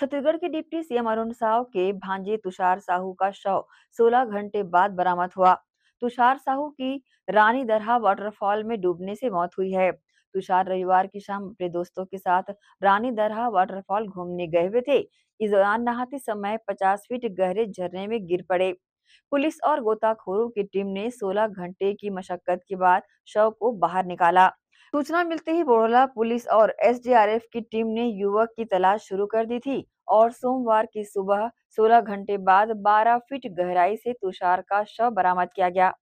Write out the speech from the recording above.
छत्तीसगढ़ के deputy CM Arun Sao के भांजे तुषार साहू का शव 16 घंटे बाद बरामद हुआ तुषार साहू की रानी दरहा वाटरफॉल में डूबने से मौत हुई है तुषार रविवार की शाम अपने दोस्तों के साथ रानी दरहा वाटरफॉल घूमने गए हुए थे इस दौरान नहाते समय 50 फीट गहरे झरने में गिर पड़े पुलिस और गोताखोरों की टीम ने 16 घंटे की मशक्कत के बाद शव को बाहर निकाला सूचना मिलते ही बोरोला पुलिस और एसडीआरएफ की टीम ने युवक की तलाश शुरू कर दी थी और सोमवार की सुबह 16 घंटे बाद 12 फीट गहराई से तुषार का शव बरामद किया गया